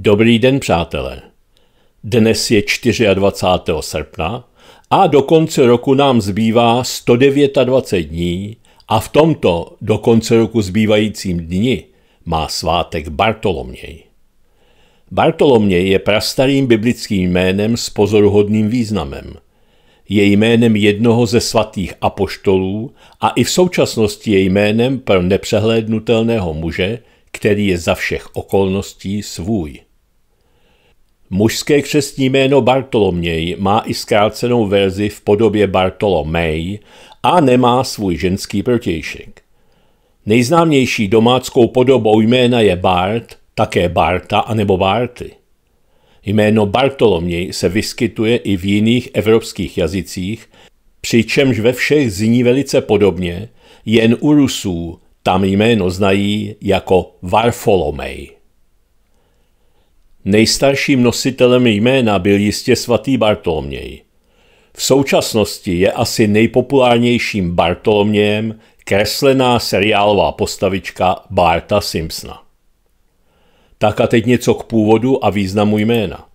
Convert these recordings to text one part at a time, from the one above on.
Dobrý den, přátelé. Dnes je 24. srpna a do konce roku nám zbývá 129 dní a v tomto do konce roku zbývajícím dni má svátek Bartoloměj. Bartoloměj je prastarým biblickým jménem s pozoruhodným významem. Je jménem jednoho ze svatých apoštolů a i v současnosti je jménem pro nepřehlédnutelného muže, který je za všech okolností svůj. Mužské křestní jméno Bartoloměj má i zkrácenou verzi v podobě Bartolomej a nemá svůj ženský protějšek. Nejznámější domáckou podobou jména je Bart, také Barta anebo Barty. Jméno Bartoloměj se vyskytuje i v jiných evropských jazycích, přičemž ve všech zní velice podobně, jen u Rusů tam jméno znají jako Varfolomej. Nejstarším nositelem jména byl jistě svatý Bartoloměj. V současnosti je asi nejpopulárnějším Bartolomějem kreslená seriálová postavička Barta Simpsona. Tak a teď něco k původu a významu jména.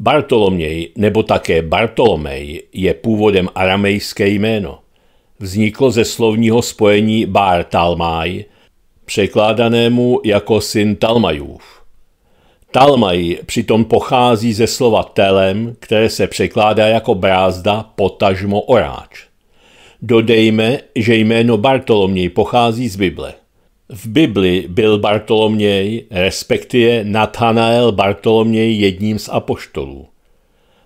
Bartoloměj nebo také Bartolomej je původem aramejské jméno. Vzniklo ze slovního spojení Bartalmaj, překládanému jako syn Talmajův. Talmai přitom pochází ze slova telem, které se překládá jako brázda, potažmo, oráč. Dodejme, že jméno Bartoloměj pochází z Bible. V Bibli byl Bartoloměj, respektive Nathanael Bartoloměj jedním z apoštolů.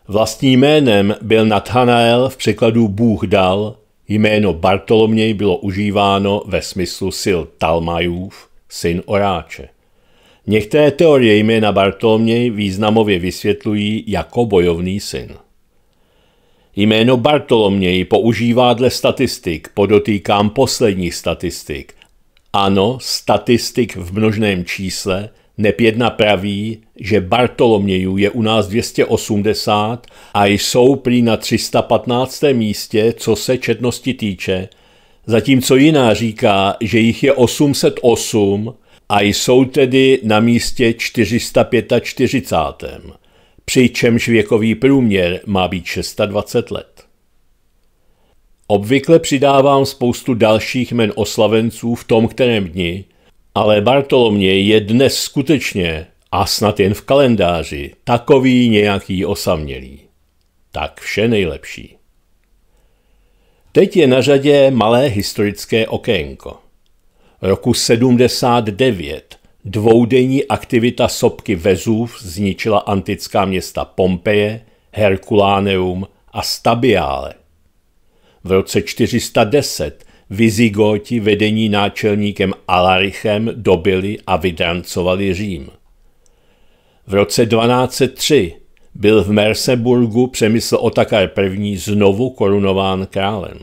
Vlastním jménem byl Nathanael v překladu Bůh dal, jméno Bartoloměj bylo užíváno ve smyslu sil Talmajův, syn Oráče. Některé teorie jména Bartoloměj významově vysvětlují jako bojovný syn. Jméno Bartoloměj používá dle statistik, podotýkám posledních statistik. Ano, statistik v množném čísle, nep jedna praví, že Bartolomějů je u nás 280 a jsou prý na 315. místě, co se četnosti týče, zatímco jiná říká, že jich je 808, a jsou tedy na místě 445. Přičemž věkový průměr má být 620 let. Obvykle přidávám spoustu dalších men oslavenců v tom kterém dni, ale Bartolomě je dnes skutečně, a snad jen v kalendáři, takový nějaký osamělý. Tak vše nejlepší. Teď je na řadě malé historické okénko roku 79 dvoudenní aktivita sopky Vezův zničila antická města Pompeje, Herkuláneum a Stabiále. V roce 410 Vizigóti vedení náčelníkem Alarichem dobili a vydrancovali Řím. V roce 1203 byl v Merseburgu Přemysl Otakar I. znovu korunován králem.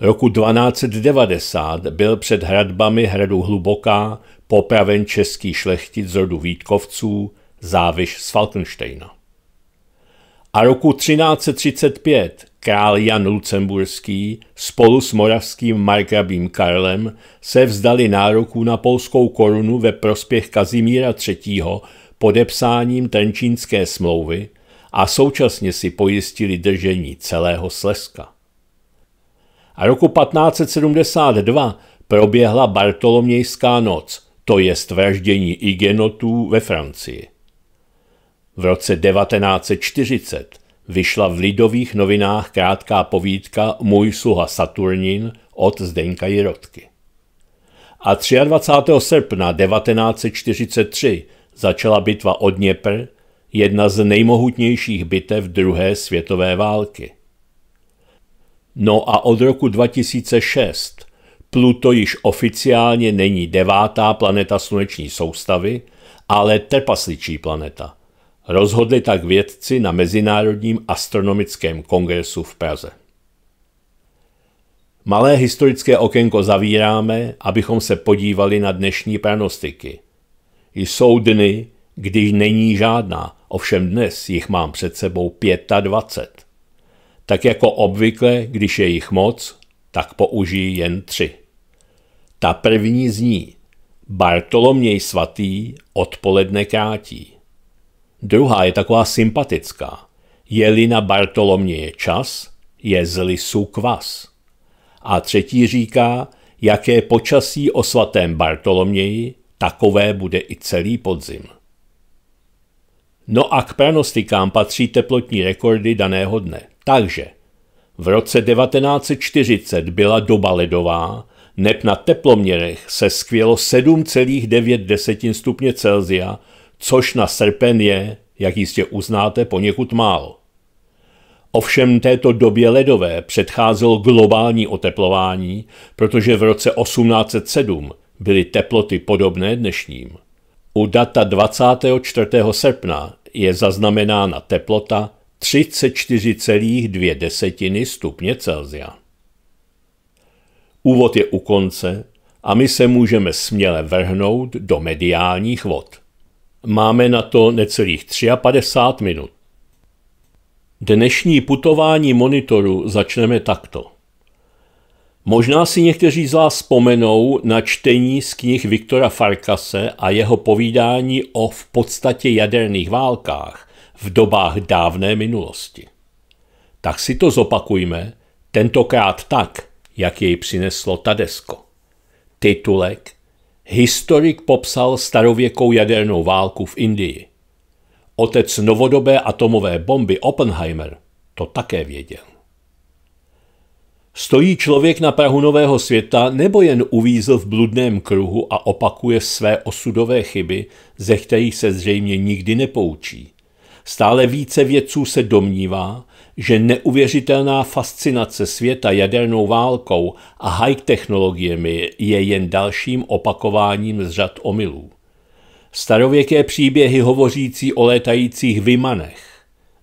Roku 1290 byl před hradbami hradu Hluboká popraven český šlechtic z rodu Vítkovců Záviš z Falkensteina. A roku 1335 král Jan Lucemburský spolu s moravským markrabím Karlem se vzdali nároků na polskou korunu ve prospěch Kazimíra III. podepsáním Trenčínské smlouvy a současně si pojistili držení celého Slezska a roku 1572 proběhla Bartolomějská noc, to jest vraždění igenotů ve Francii. V roce 1940 vyšla v lidových novinách krátká povídka Můj sluha Saturnin od Zdeňka Jirotky. A 23. srpna 1943 začala bitva od Dněpr, jedna z nejmohutnějších bitev druhé světové války. No a od roku 2006 Pluto již oficiálně není devátá planeta sluneční soustavy, ale trpasličí planeta. Rozhodli tak vědci na Mezinárodním astronomickém kongresu v Praze. Malé historické okénko zavíráme, abychom se podívali na dnešní pranostiky. Jsou dny, když není žádná, ovšem dnes jich mám před sebou 25. Tak jako obvykle, když je jich moc, tak použijí jen tři. Ta první zní Bartoloměj svatý odpoledne krátí. Druhá je taková sympatická. Je-li na Bartoloměje čas, je z lisu kvas. A třetí říká, jaké počasí o svatém Bartoloměji, takové bude i celý podzim. No a k pranostikám patří teplotní rekordy daného dne. Takže v roce 1940 byla doba ledová, neb na teploměrech se skvělo 7,9 stupně Celzia, což na srpen je, jak jistě uznáte, poněkud málo. Ovšem této době ledové předcházelo globální oteplování, protože v roce 1807 byly teploty podobné dnešním. U data 24. srpna je zaznamenána teplota 34,2 stupně Celsia. Úvod je u konce a my se můžeme směle vrhnout do mediálních vod. Máme na to necelých 53 minut. Dnešní putování monitoru začneme takto. Možná si někteří z vás vzpomenou na čtení z knih Viktora Farkase a jeho povídání o v podstatě jaderných válkách, v dobách dávné minulosti. Tak si to zopakujme, tentokrát tak, jak jej přineslo Tadesko. Titulek Historik popsal starověkou jadernou válku v Indii. Otec novodobé atomové bomby Oppenheimer to také věděl. Stojí člověk na Prahu nového světa nebo jen uvízl v bludném kruhu a opakuje své osudové chyby, ze kterých se zřejmě nikdy nepoučí? Stále více vědců se domnívá, že neuvěřitelná fascinace světa jadernou válkou a high technologiemi je jen dalším opakováním z řad omylů. Starověké příběhy hovořící o létajících vymanech.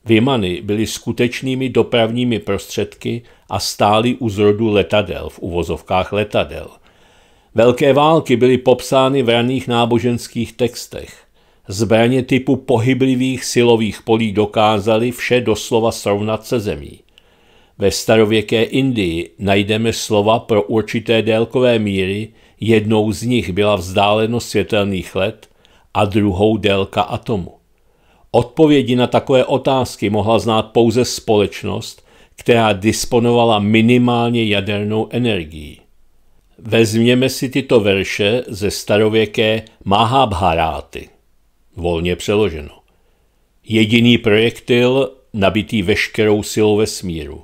Vymany byly skutečnými dopravními prostředky a stály u zrodu letadel v uvozovkách letadel. Velké války byly popsány v raných náboženských textech. Zbraně typu pohyblivých silových polí dokázaly vše doslova srovnat se zemí. Ve starověké Indii najdeme slova pro určité délkové míry, jednou z nich byla vzdálenost světelných let a druhou délka atomu. Odpovědi na takové otázky mohla znát pouze společnost, která disponovala minimálně jadernou energií. Vezměme si tyto verše ze starověké Mahabharáty volně přeloženo. Jediný projektil nabitý veškerou silou vesmíru,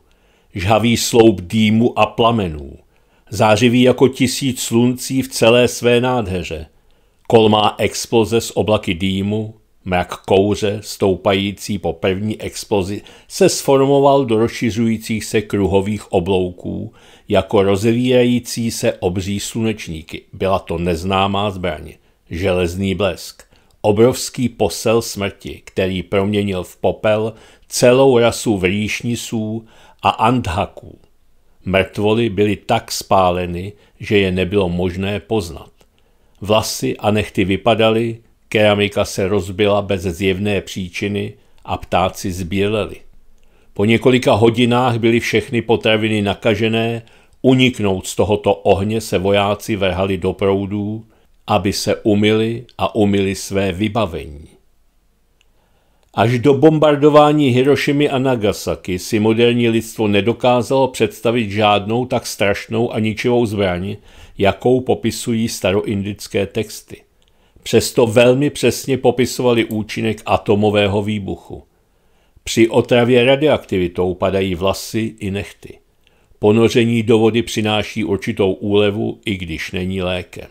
žhavý sloup dýmu a plamenů, zářivý jako tisíc sluncí v celé své nádheře, kolmá exploze z oblaky dýmu, mrak kouře stoupající po první explozi se sformoval do rozšiřujících se kruhových oblouků jako rozvíjející se obří slunečníky. Byla to neznámá zbraň, železný blesk obrovský posel smrti, který proměnil v popel celou rasu vrýšnisů a andhaků. Mrtvoly byly tak spáleny, že je nebylo možné poznat. Vlasy a nechty vypadaly, keramika se rozbila bez zjevné příčiny a ptáci zbíleli. Po několika hodinách byly všechny potraviny nakažené, uniknout z tohoto ohně se vojáci vrhali do proudů, aby se umili a umili své vybavení. Až do bombardování Hirošimi a Nagasaki si moderní lidstvo nedokázalo představit žádnou tak strašnou a ničivou zbraň, jakou popisují staroindické texty. Přesto velmi přesně popisovali účinek atomového výbuchu. Při otravě radioaktivitou padají vlasy i nechty. Ponoření do vody přináší určitou úlevu, i když není lékem.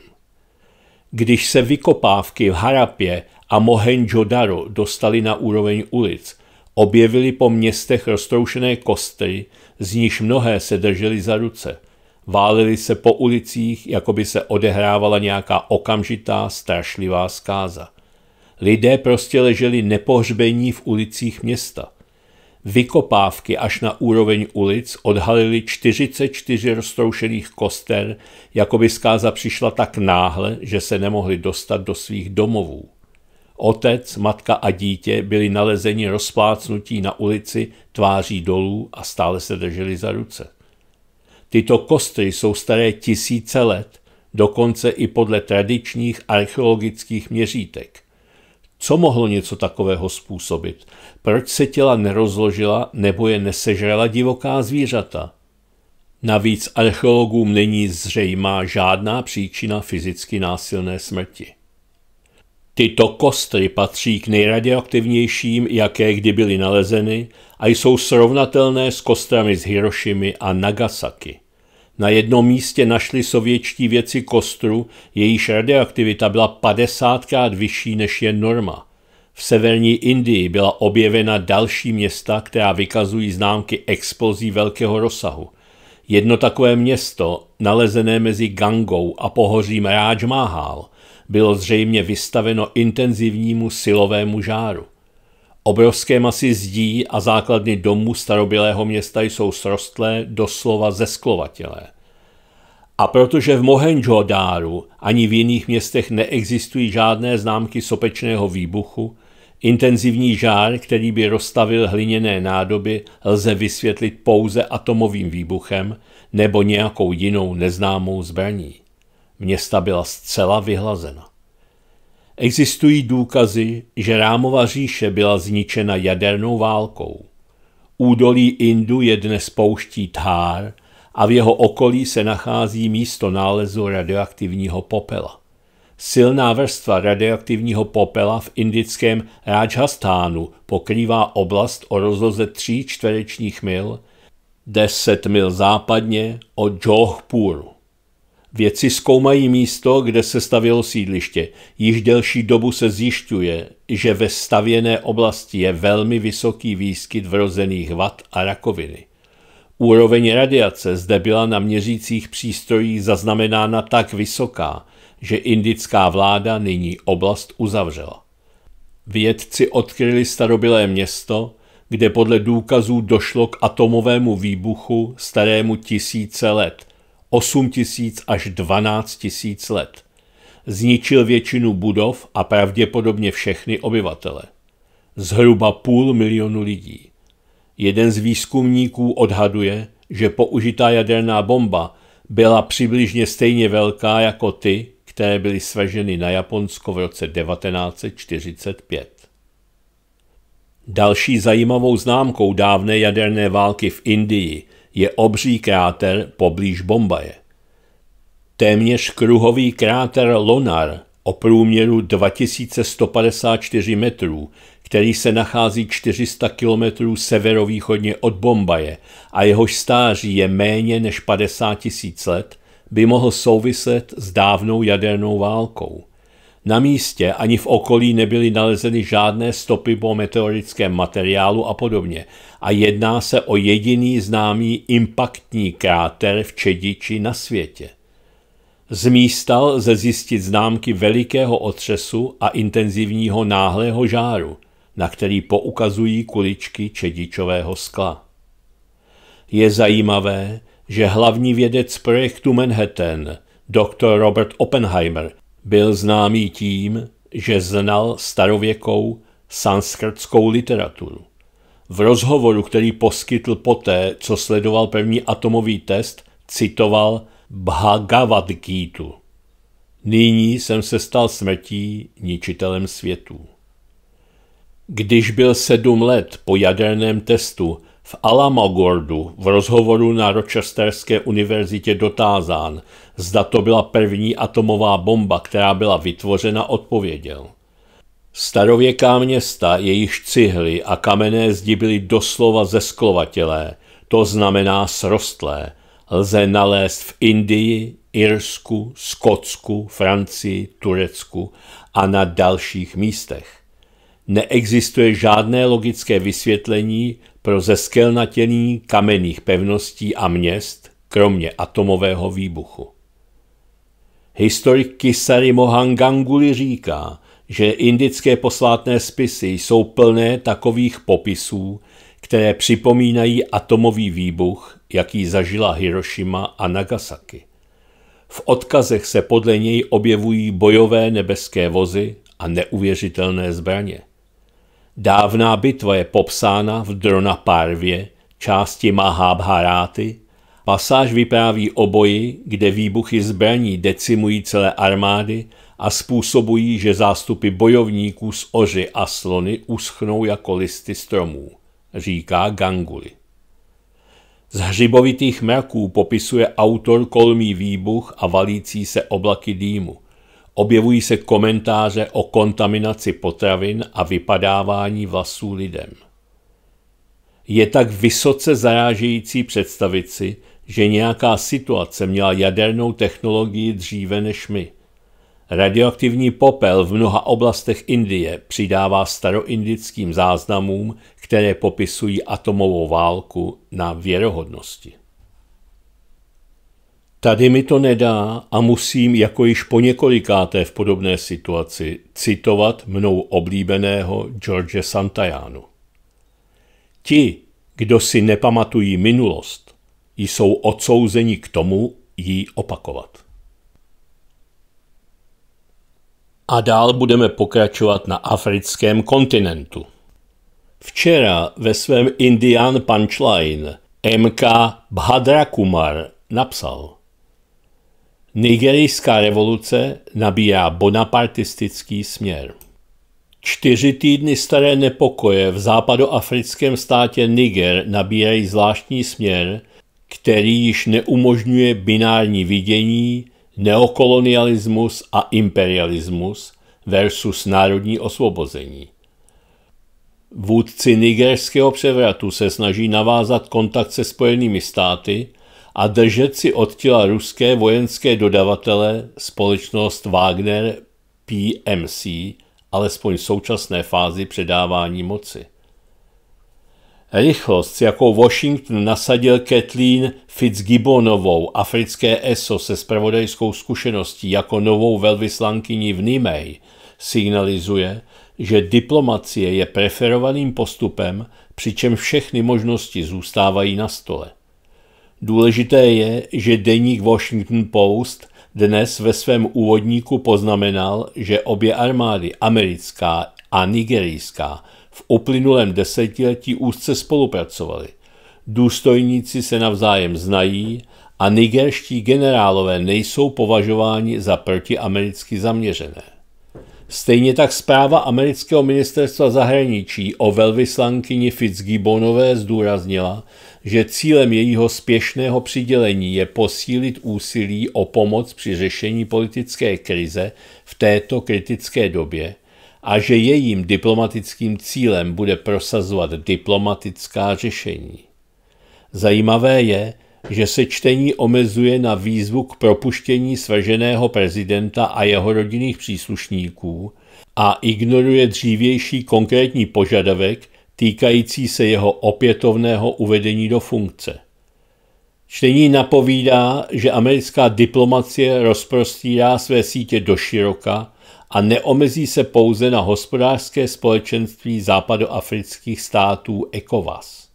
Když se vykopávky v Harapě a Mohenjo-daro dostaly na úroveň ulic, objevili po městech roztroušené kostry, z níž mnohé se držely za ruce. Válili se po ulicích, jako by se odehrávala nějaká okamžitá, strašlivá zkáza. Lidé prostě leželi nepohřbení v ulicích města – Vykopávky až na úroveň ulic odhalily 44 roztroušených koster, jako by zkáza přišla tak náhle, že se nemohli dostat do svých domovů. Otec, matka a dítě byli nalezeni rozplácnutí na ulici tváří dolů a stále se drželi za ruce. Tyto kostry jsou staré tisíce let, dokonce i podle tradičních archeologických měřítek – co mohlo něco takového způsobit? Proč se těla nerozložila nebo je nesežrala divoká zvířata? Navíc archeologům není zřejmá žádná příčina fyzicky násilné smrti. Tyto kostry patří k nejradioaktivnějším, jaké kdy byly nalezeny a jsou srovnatelné s kostrami z Hirošimi a Nagasaki. Na jednom místě našli sovětští věci kostru, jejíž radioaktivita byla 50krát vyšší než je norma. V severní Indii byla objevena další města, která vykazují známky explozí velkého rozsahu. Jedno takové město, nalezené mezi Gangou a pohořím Rajmahal, bylo zřejmě vystaveno intenzivnímu silovému žáru. Obrovské masy zdí a základny domů starobilého města jsou srostlé, doslova zesklovatělé. A protože v Mohenjo-dáru ani v jiných městech neexistují žádné známky sopečného výbuchu, intenzivní žár, který by rozstavil hliněné nádoby, lze vysvětlit pouze atomovým výbuchem nebo nějakou jinou neznámou zbraní. Města byla zcela vyhlazena. Existují důkazy, že Rámova říše byla zničena jadernou válkou. Údolí Indu je dnes pouští Thár a v jeho okolí se nachází místo nálezu radioaktivního popela. Silná vrstva radioaktivního popela v indickém Rajasthanu pokrývá oblast o rozloze 3 čtverečních mil, 10 mil západně od Johpuru. Vědci zkoumají místo, kde se stavělo sídliště. Již delší dobu se zjišťuje, že ve stavěné oblasti je velmi vysoký výskyt vrozených vad a rakoviny. Úroveň radiace zde byla na měřících přístrojích zaznamenána tak vysoká, že indická vláda nyní oblast uzavřela. Vědci odkryli starobylé město, kde podle důkazů došlo k atomovému výbuchu starému tisíce let, 8 tisíc až 12 tisíc let. Zničil většinu budov a pravděpodobně všechny obyvatele. Zhruba půl milionu lidí. Jeden z výzkumníků odhaduje, že použitá jaderná bomba byla přibližně stejně velká jako ty, které byly svaženy na Japonsko v roce 1945. Další zajímavou známkou dávné jaderné války v Indii – je obří kráter poblíž Bombaje. Téměř kruhový kráter Lonar o průměru 2154 metrů, který se nachází 400 kilometrů severovýchodně od Bombaje a jehož stáří je méně než 50 tisíc let, by mohl souviset s dávnou jadernou válkou. Na místě ani v okolí nebyly nalezeny žádné stopy po meteorickém materiálu a podobně a jedná se o jediný známý impaktní kráter v Čediči na světě. Z místa lze zjistit známky velikého otřesu a intenzivního náhlého žáru, na který poukazují kuličky čedičového skla. Je zajímavé, že hlavní vědec projektu Manhattan, dr. Robert Oppenheimer, byl známý tím, že znal starověkou sanskrtskou literaturu. V rozhovoru, který poskytl poté, co sledoval první atomový test, citoval Bhagavad Gita. Nyní jsem se stal smrtí ničitelem světů. Když byl sedm let po jaderném testu v Alamogordu v rozhovoru na Rochesterské univerzitě dotázán, zda to byla první atomová bomba, která byla vytvořena, odpověděl. Starověká města, jejich cihly a kamenné zdi byly doslova zesklovatělé, to znamená srostlé. Lze nalézt v Indii, Irsku, Skotsku, Francii, Turecku a na dalších místech. Neexistuje žádné logické vysvětlení pro zeskelnatění kamenných pevností a měst, kromě atomového výbuchu. Historik Kisari Mohan Ganguly říká, že indické posvátné spisy jsou plné takových popisů, které připomínají atomový výbuch, jaký zažila Hiroshima a Nagasaki. V odkazech se podle něj objevují bojové nebeské vozy a neuvěřitelné zbraně. Dávná bitva je popsána v Drona Parvě, části Mahabharáty Pasáž vypráví o boji, kde výbuchy zbraní decimují celé armády a způsobují, že zástupy bojovníků s oři a slony uschnou jako listy stromů, říká Ganguly. Z hřibovitých mraků popisuje autor kolmý výbuch a valící se oblaky dýmu. Objevují se komentáře o kontaminaci potravin a vypadávání vlasů lidem. Je tak vysoce zarážející představit si, že nějaká situace měla jadernou technologii dříve než my. Radioaktivní popel v mnoha oblastech Indie přidává staroindickým záznamům, které popisují atomovou válku na věrohodnosti. Tady mi to nedá a musím, jako již po několikáté v podobné situaci, citovat mnou oblíbeného George Santayanu. Ti, kdo si nepamatují minulost, jsou odsouzeni k tomu ji opakovat. A dál budeme pokračovat na africkém kontinentu. Včera ve svém Indian Punchline MK Bhadrakumar napsal Nigerijská revoluce nabírá bonapartistický směr. Čtyři týdny staré nepokoje v západoafrickém státě Niger nabírají zvláštní směr, který již neumožňuje binární vidění, neokolonialismus a imperialismus versus národní osvobození. Vůdci nigerského převratu se snaží navázat kontakt se Spojenými státy a držet si těla ruské vojenské dodavatele společnost Wagner PMC, alespoň v současné fázi předávání moci. Rychlost, s jakou Washington nasadil Kathleen Fitzgibbonovou, africké ESO se spravodajskou zkušeností jako novou velvyslankyni v Nimej, signalizuje, že diplomacie je preferovaným postupem, přičem všechny možnosti zůstávají na stole. Důležité je, že deník Washington Post dnes ve svém úvodníku poznamenal, že obě armády, americká a nigerijská, v uplynulém desetiletí úzce spolupracovali. Důstojníci se navzájem znají a nigerští generálové nejsou považováni za protiamericky zaměřené. Stejně tak zpráva amerického ministerstva zahraničí o velvyslankyni Fitzgibbonové zdůraznila, že cílem jejího spěšného přidělení je posílit úsilí o pomoc při řešení politické krize v této kritické době – a že jejím diplomatickým cílem bude prosazovat diplomatická řešení. Zajímavé je, že se čtení omezuje na výzvu k propuštění svrženého prezidenta a jeho rodinných příslušníků a ignoruje dřívější konkrétní požadavek týkající se jeho opětovného uvedení do funkce. Čtení napovídá, že americká diplomacie rozprostírá své sítě do široka, a neomezí se pouze na hospodářské společenství západoafrických států ECOWAS.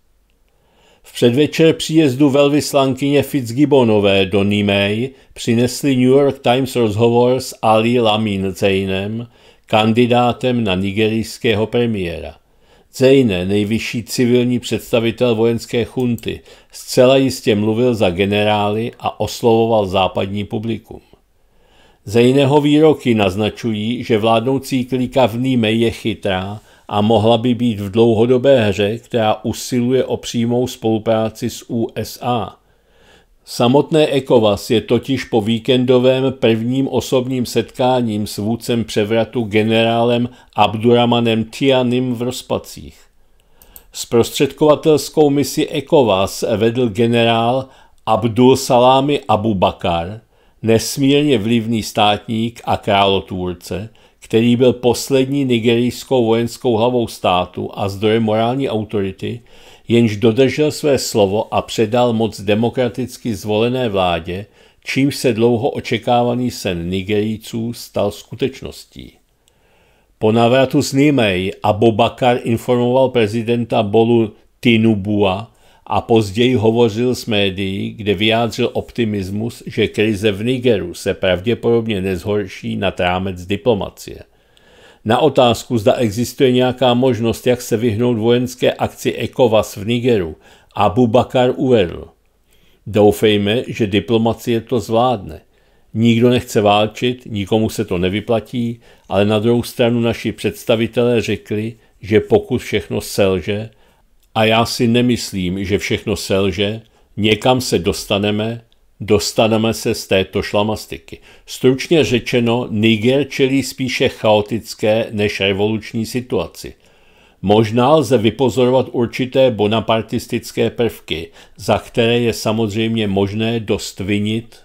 V předvečer příjezdu velvyslankyně Fitzgibbonové do Nimej přinesli New York Times rozhovor s Ali Lamin Zeynem, kandidátem na nigerijského premiéra. Zejne, nejvyšší civilní představitel vojenské chunty, zcela jistě mluvil za generály a oslovoval západní publikum. Ze jiného výroky naznačují, že vládnoucí klika v Nýme je chytrá a mohla by být v dlouhodobé hře, která usiluje o přímou spolupráci s USA. Samotné ECOWAS je totiž po víkendovém prvním osobním setkáním s vůdcem převratu generálem Abduramanem Tianim v rozpacích. Zprostředkovatelskou misi ECOWAS vedl generál Abdul Salami Abu Bakar, nesmírně vlivný státník a králotůrce, který byl poslední nigerijskou vojenskou hlavou státu a zdrojem morální autority, jenž dodržel své slovo a předal moc demokraticky zvolené vládě, čím se dlouho očekávaný sen Nigerijců stal skutečností. Po návratu z Nimej Bakar informoval prezidenta Bolu Tinubua a později hovořil s médií, kde vyjádřil optimismus, že krize v Nigeru se pravděpodobně nezhorší na trámec diplomacie. Na otázku, zda existuje nějaká možnost, jak se vyhnout vojenské akci ECOWAS v Nigeru, Abu Bakar uvedl. Doufejme, že diplomacie to zvládne. Nikdo nechce válčit, nikomu se to nevyplatí, ale na druhou stranu naši představitelé řekli, že pokud všechno selže, a já si nemyslím, že všechno selže, někam se dostaneme, dostaneme se z této šlamastiky. Stručně řečeno, Niger čelí spíše chaotické než revoluční situaci. Možná lze vypozorovat určité bonapartistické prvky, za které je samozřejmě možné dost vinit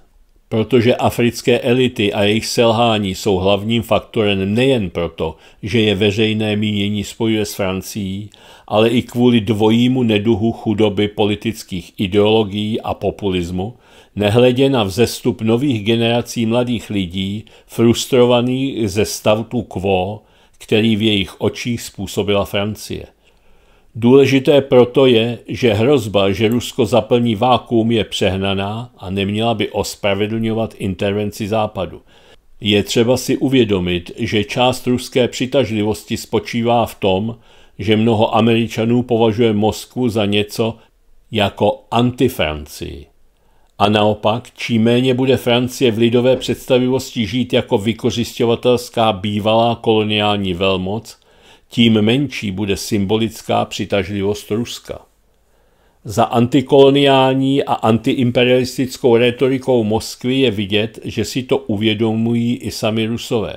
Protože africké elity a jejich selhání jsou hlavním faktorem nejen proto, že je veřejné mínění spojuje s Francií, ale i kvůli dvojímu neduhu chudoby politických ideologií a populismu, nehledě na vzestup nových generací mladých lidí, frustrovaných ze stavu quo, který v jejich očích způsobila Francie. Důležité proto je, že hrozba, že Rusko zaplní vákuum, je přehnaná a neměla by ospravedlňovat intervenci Západu. Je třeba si uvědomit, že část ruské přitažlivosti spočívá v tom, že mnoho Američanů považuje Moskvu za něco jako antifrancii. A naopak, čím méně bude Francie v lidové představivosti žít jako vykořišťovatelská bývalá koloniální velmoc, tím menší bude symbolická přitažlivost Ruska. Za antikoloniální a antiimperialistickou retorikou Moskvy je vidět, že si to uvědomují i sami Rusové.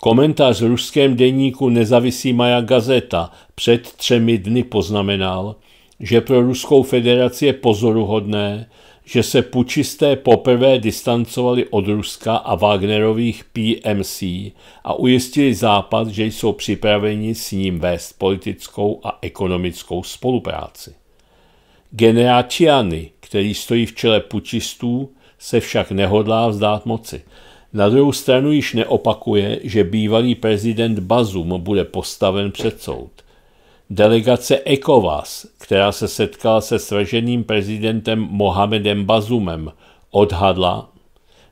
Komentář v ruském denníku Nezavisí Maja Gazeta před třemi dny poznamenal, že pro Ruskou federaci je pozoruhodné, že se pučisté poprvé distancovali od Ruska a Wagnerových PMC a ujistili Západ, že jsou připraveni s ním vést politickou a ekonomickou spolupráci. Generáčiany, který stojí v čele pučistů, se však nehodlá vzdát moci. Na druhou stranu již neopakuje, že bývalý prezident Bazum bude postaven před soud – Delegace ECOWAS, která se setkala se sraženým prezidentem Mohamedem Bazumem, odhadla,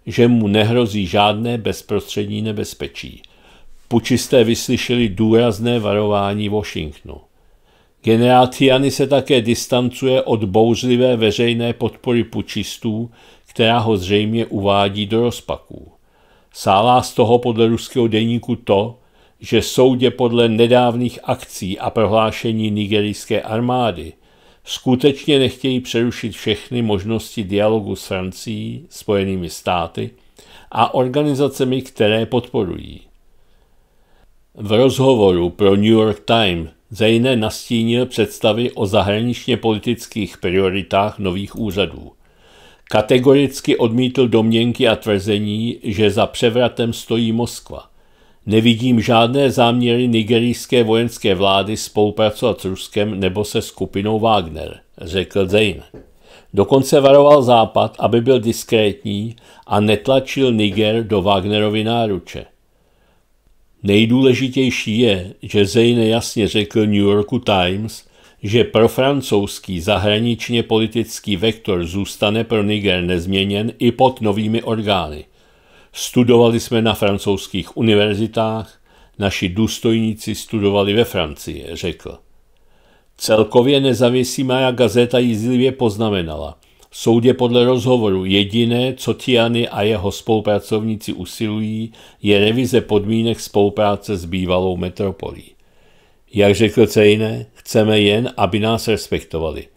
že mu nehrozí žádné bezprostřední nebezpečí. Pučisté vyslyšeli důrazné varování Washingtonu. Generál Tiany se také distancuje od bouřlivé veřejné podpory pučistů, která ho zřejmě uvádí do rozpaků. Sálá z toho podle ruského deníku to, že soudě podle nedávných akcí a prohlášení nigerijské armády skutečně nechtějí přerušit všechny možnosti dialogu s Francií, Spojenými státy a organizacemi, které podporují. V rozhovoru pro New York Times Zejne nastínil představy o zahraničně politických prioritách nových úřadů. Kategoricky odmítl domněnky a tvrzení, že za převratem stojí Moskva – Nevidím žádné záměry nigerijské vojenské vlády spolupracovat s Ruskem nebo se skupinou Wagner, řekl Zayn. Dokonce varoval Západ, aby byl diskrétní a netlačil Niger do Wagnerovy náruče. Nejdůležitější je, že Zayn jasně řekl New Yorku Times, že pro francouzský zahraničně politický vektor zůstane pro Niger nezměněn i pod novými orgány – Studovali jsme na francouzských univerzitách, naši důstojníci studovali ve Francii, řekl. Celkově nezavěsímá gazeta jízlivě poznamenala. V soudě podle rozhovoru jediné, co Tiany a jeho spolupracovníci usilují, je revize podmínek spolupráce s bývalou metropolí. Jak řekl Cejne, chceme jen, aby nás respektovali.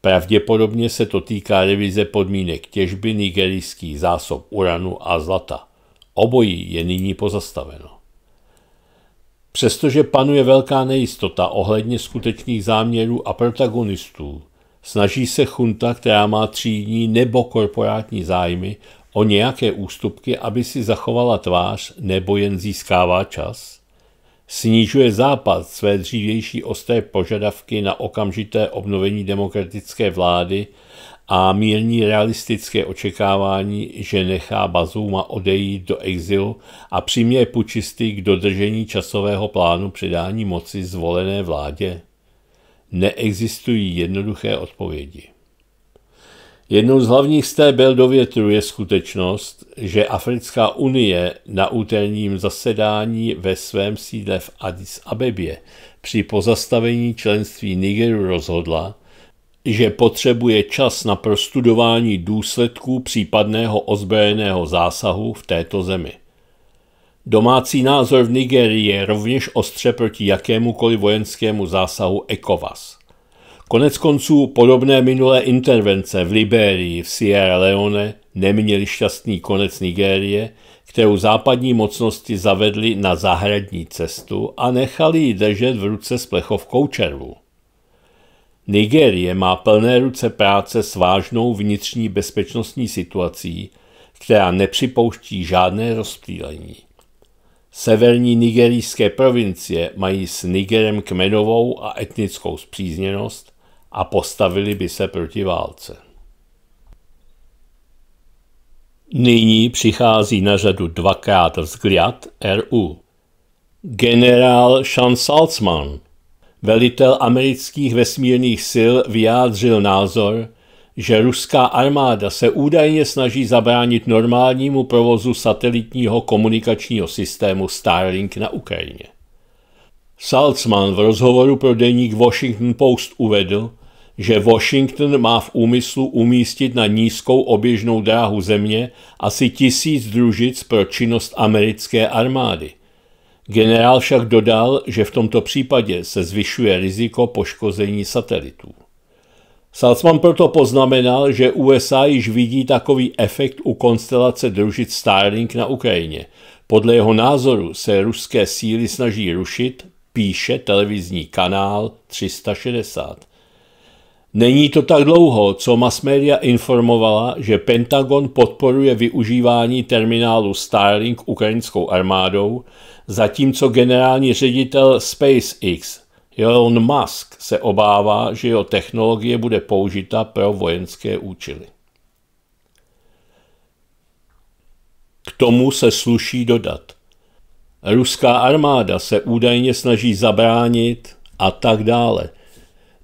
Pravděpodobně se to týká revize podmínek těžby nigerijských zásob uranu a zlata. Obojí je nyní pozastaveno. Přestože panuje velká nejistota ohledně skutečných záměrů a protagonistů, snaží se chunta, která má třídní nebo korporátní zájmy, o nějaké ústupky, aby si zachovala tvář nebo jen získává čas? Snižuje Západ své dřívější ostré požadavky na okamžité obnovení demokratické vlády a mírní realistické očekávání, že nechá Bazuma odejít do exilu a přiměje pučisty k dodržení časového plánu předání moci zvolené vládě? Neexistují jednoduché odpovědi. Jednou z hlavních byl do větru je skutečnost, že Africká unie na úterním zasedání ve svém sídle v Addis Abebě při pozastavení členství Nigeru rozhodla, že potřebuje čas na prostudování důsledků případného ozbrojeného zásahu v této zemi. Domácí názor v Nigerii je rovněž ostře proti jakémukoliv vojenskému zásahu ECOWAS. Konec konců podobné minulé intervence v Libérii, v Sierra Leone neměly šťastný konec Nigérie, kterou západní mocnosti zavedly na zahradní cestu a nechali ji držet v ruce s plechovkou červu. Nigérie má plné ruce práce s vážnou vnitřní bezpečnostní situací, která nepřipouští žádné rozptýlení. Severní nigerijské provincie mají s Nigerem kmenovou a etnickou zpřízněnost a postavili by se proti válce. Nyní přichází na řadu dvakrát vzgliad RU. Generál Sean Salzman velitel amerických vesmírných sil vyjádřil názor, že ruská armáda se údajně snaží zabránit normálnímu provozu satelitního komunikačního systému Starlink na Ukrajině. Salzman v rozhovoru pro deník Washington Post uvedl, že Washington má v úmyslu umístit na nízkou oběžnou dráhu země asi tisíc družic pro činnost americké armády. Generál však dodal, že v tomto případě se zvyšuje riziko poškození satelitů. Salzman proto poznamenal, že USA již vidí takový efekt u konstelace družic Starlink na Ukrajině. Podle jeho názoru se ruské síly snaží rušit, píše televizní kanál 360. Není to tak dlouho, co masmédia informovala, že Pentagon podporuje využívání terminálu Starlink ukrajinskou armádou zatímco generální ředitel SpaceX Elon Musk se obává, že jeho technologie bude použita pro vojenské účely. K tomu se sluší dodat. Ruská armáda se údajně snaží zabránit a tak dále.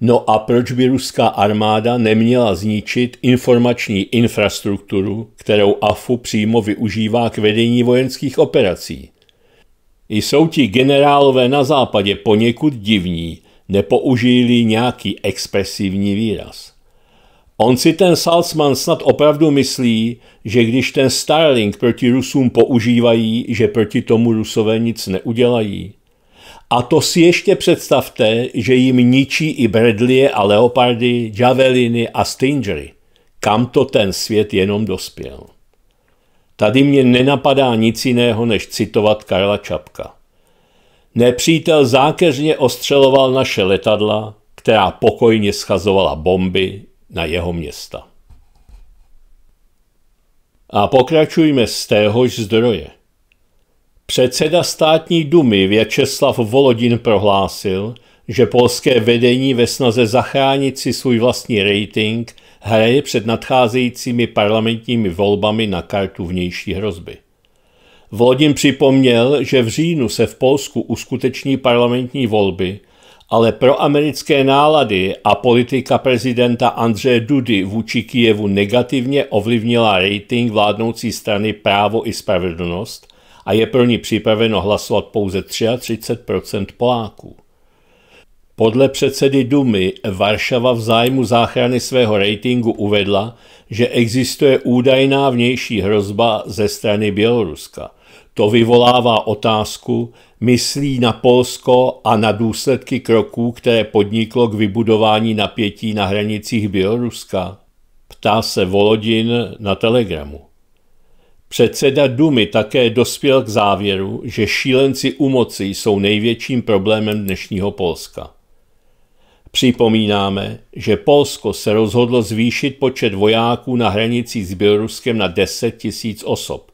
No a proč by ruská armáda neměla zničit informační infrastrukturu, kterou AFU přímo využívá k vedení vojenských operací? Jsou ti generálové na západě poněkud divní, nepoužili nějaký expresivní výraz. On si ten Salzman snad opravdu myslí, že když ten Starlink proti Rusům používají, že proti tomu Rusové nic neudělají. A to si ještě představte, že jim ničí i Bradley a Leopardy, Javeliny a Stingery. Kam to ten svět jenom dospěl. Tady mě nenapadá nic jiného, než citovat Karla Čapka. Nepřítel zákeřně ostřeloval naše letadla, která pokojně schazovala bomby na jeho města. A pokračujme z téhož zdroje. Předseda státní dumy Věčeslav Volodin prohlásil, že polské vedení ve snaze zachránit si svůj vlastní rating hraje před nadcházejícími parlamentními volbami na kartu vnější hrozby. Vlodin připomněl, že v říjnu se v Polsku uskuteční parlamentní volby, ale pro americké nálady a politika prezidenta Andřeje Dudy vůči Kijevu negativně ovlivnila rating vládnoucí strany Právo i spravedlnost a je pro ní připraveno hlasovat pouze 33 Poláků. Podle předsedy Dumy Varšava v zájmu záchrany svého ratingu uvedla, že existuje údajná vnější hrozba ze strany Běloruska. To vyvolává otázku, myslí na Polsko a na důsledky kroků, které podniklo k vybudování napětí na hranicích Běloruska? Ptá se Volodin na telegramu. Předseda Dumy také dospěl k závěru, že šílenci u moci jsou největším problémem dnešního Polska. Připomínáme, že Polsko se rozhodlo zvýšit počet vojáků na hranici s Běloruskem na 10 tisíc osob.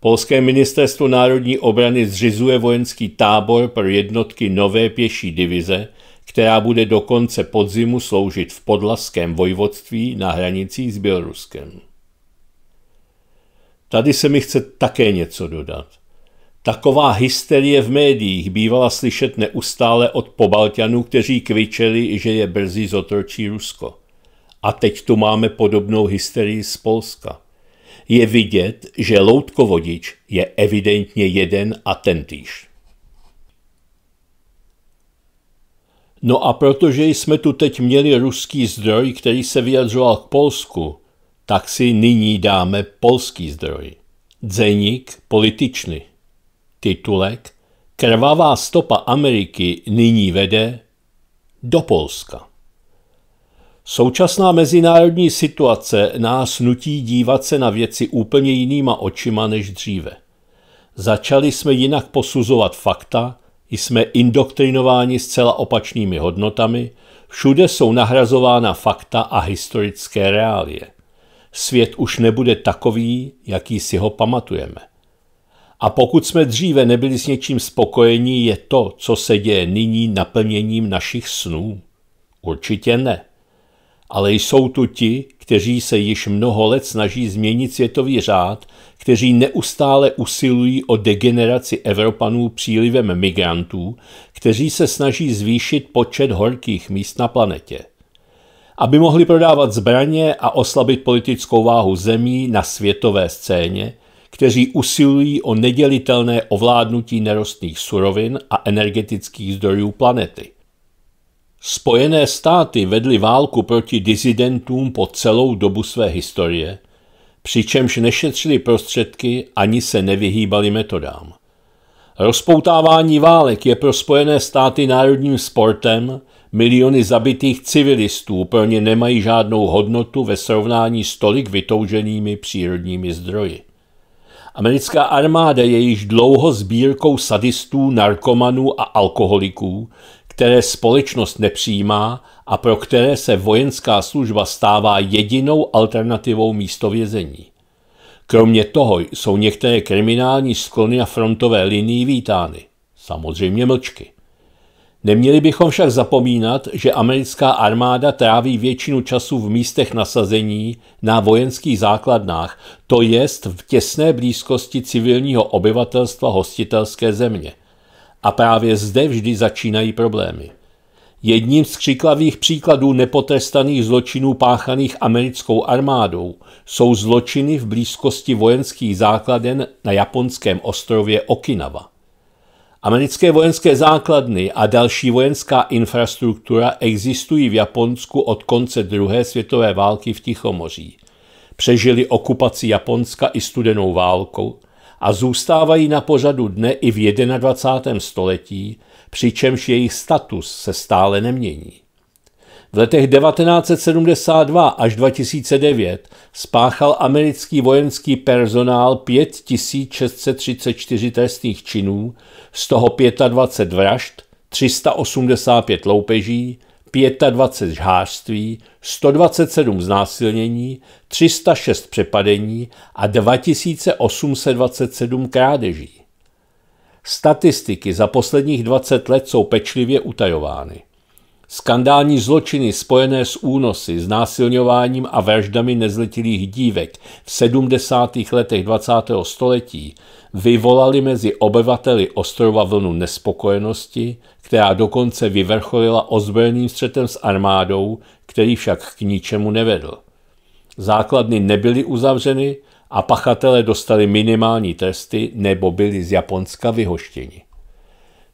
Polské ministerstvo národní obrany zřizuje vojenský tábor pro jednotky nové pěší divize, která bude do konce podzimu sloužit v podlaském vojvodství na hranici s Běloruskem. Tady se mi chce také něco dodat. Taková hysterie v médiích bývala slyšet neustále od pobalťanů, kteří kvičeli, že je brzy zotročí Rusko. A teď tu máme podobnou hysterii z Polska. Je vidět, že loutkovodič je evidentně jeden a tentýž. No a protože jsme tu teď měli ruský zdroj, který se vyjadřoval k Polsku, tak si nyní dáme polský zdroj. Dzeník političný. Titulek Krvavá stopa Ameriky nyní vede do Polska. Současná mezinárodní situace nás nutí dívat se na věci úplně jinýma očima než dříve. Začali jsme jinak posuzovat fakta, jsme indoktrinováni zcela opačnými hodnotami, všude jsou nahrazována fakta a historické reálie. Svět už nebude takový, jaký si ho pamatujeme. A pokud jsme dříve nebyli s něčím spokojeni, je to, co se děje nyní, naplněním našich snů? Určitě ne. Ale jsou tu ti, kteří se již mnoho let snaží změnit světový řád, kteří neustále usilují o degeneraci Evropanů přílivem migrantů, kteří se snaží zvýšit počet horkých míst na planetě. Aby mohli prodávat zbraně a oslabit politickou váhu zemí na světové scéně, kteří usilují o nedělitelné ovládnutí nerostných surovin a energetických zdrojů planety. Spojené státy vedly válku proti dizidentům po celou dobu své historie, přičemž nešetřili prostředky ani se nevyhýbali metodám. Rozpoutávání válek je pro Spojené státy národním sportem, miliony zabitých civilistů pro ně nemají žádnou hodnotu ve srovnání s tolik vytouženými přírodními zdroji. Americká armáda je již dlouho sbírkou sadistů, narkomanů a alkoholiků, které společnost nepřijímá a pro které se vojenská služba stává jedinou alternativou místo vězení. Kromě toho jsou některé kriminální sklony a frontové linii vítány. Samozřejmě mlčky. Neměli bychom však zapomínat, že americká armáda tráví většinu času v místech nasazení na vojenských základnách, to jest v těsné blízkosti civilního obyvatelstva hostitelské země. A právě zde vždy začínají problémy. Jedním z křiklavých příkladů nepotrestaných zločinů páchaných americkou armádou jsou zločiny v blízkosti vojenských základen na japonském ostrově Okinawa. Americké vojenské základny a další vojenská infrastruktura existují v Japonsku od konce druhé světové války v Tichomoří. Přežili okupaci Japonska i studenou válkou a zůstávají na pořadu dne i v 21. století, přičemž jejich status se stále nemění. V letech 1972 až 2009 spáchal americký vojenský personál 5634 trestných činů, z toho 25 vražd, 385 loupeží, 25 žhářství, 127 znásilnění, 306 přepadení a 2827 krádeží. Statistiky za posledních 20 let jsou pečlivě utajovány. Skandální zločiny spojené s únosy, znásilňováním a vraždami nezletilých dívek v 70. letech 20. století vyvolali mezi obyvateli ostrova vlnu nespokojenosti, která dokonce vyvrcholila ozbrojeným střetem s armádou, který však k ničemu nevedl. Základny nebyly uzavřeny a pachatele dostali minimální tresty nebo byli z Japonska vyhoštěni.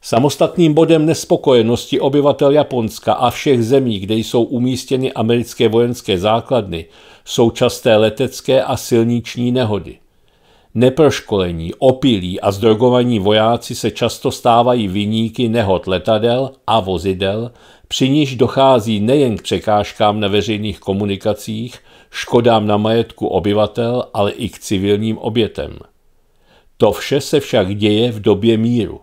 Samostatným bodem nespokojenosti obyvatel Japonska a všech zemí, kde jsou umístěny americké vojenské základny, jsou časté letecké a silniční nehody. Neproškolení, opilí a zdrogovaní vojáci se často stávají viníky nehod letadel a vozidel, při níž dochází nejen k překážkám na veřejných komunikacích, škodám na majetku obyvatel, ale i k civilním obětem. To vše se však děje v době míru.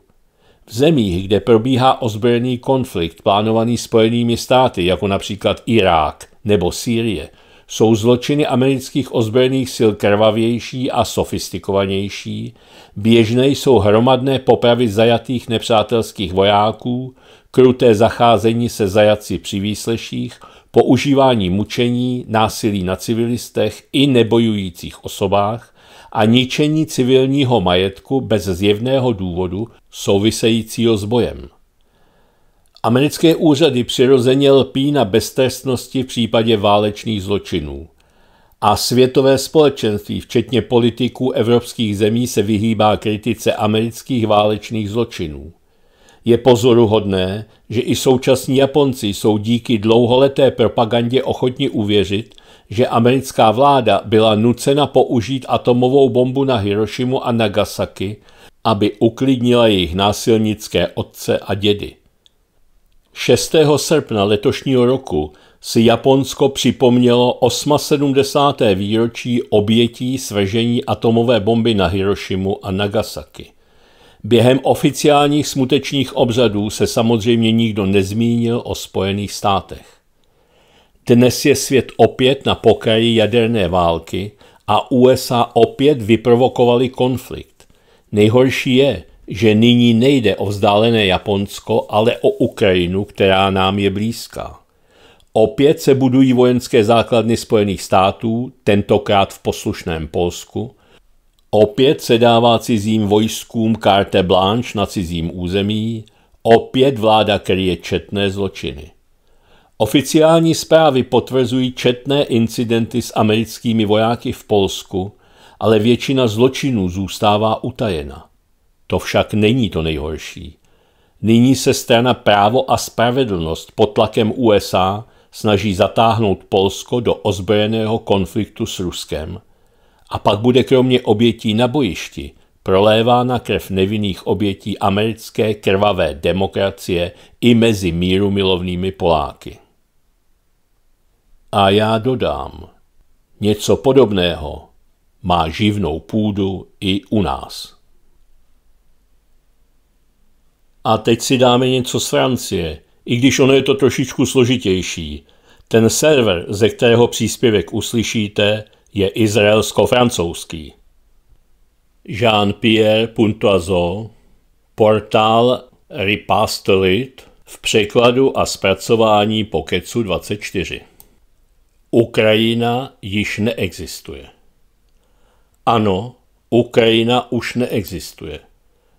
V zemích, kde probíhá ozbrojený konflikt plánovaný spojenými státy, jako například Irák nebo Sýrie, jsou zločiny amerických ozbrojených sil krvavější a sofistikovanější, běžné jsou hromadné popravy zajatých nepřátelských vojáků, kruté zacházení se zajatci při výsleších, používání mučení, násilí na civilistech i nebojujících osobách, a ničení civilního majetku bez zjevného důvodu souvisejícího s bojem. Americké úřady přirozeně lpí na beztrestnosti v případě válečných zločinů. A světové společenství, včetně politiků evropských zemí, se vyhýbá kritice amerických válečných zločinů. Je pozoruhodné, že i současní Japonci jsou díky dlouholeté propagandě ochotni uvěřit, že americká vláda byla nucena použít atomovou bombu na Hirošimu a Nagasaki, aby uklidnila jejich násilnické otce a dědy. 6. srpna letošního roku si Japonsko připomnělo 78. výročí obětí svržení atomové bomby na Hirošimu a Nagasaki. Během oficiálních smutečných obřadů se samozřejmě nikdo nezmínil o Spojených státech. Dnes je svět opět na pokraji jaderné války a USA opět vyprovokovali konflikt. Nejhorší je, že nyní nejde o vzdálené Japonsko, ale o Ukrajinu, která nám je blízká. Opět se budují vojenské základny Spojených států, tentokrát v poslušném Polsku. Opět se dává cizím vojskům carte blanche na cizím území. Opět vláda kryje četné zločiny. Oficiální zprávy potvrzují četné incidenty s americkými vojáky v Polsku, ale většina zločinů zůstává utajena. To však není to nejhorší. Nyní se strana Právo a spravedlnost pod tlakem USA snaží zatáhnout Polsko do ozbrojeného konfliktu s Ruskem. A pak bude kromě obětí na bojišti prolévána krev nevinných obětí americké krvavé demokracie i mezi mírumilovnými Poláky. A já dodám, něco podobného má živnou půdu i u nás. A teď si dáme něco z Francie, i když ono je to trošičku složitější. Ten server, ze kterého příspěvek uslyšíte, je izraelsko-francouzský. Jean-Pierre Puntoiseau, portál Ripastelit v překladu a zpracování Pokecu 24. Ukrajina již neexistuje. Ano, Ukrajina už neexistuje.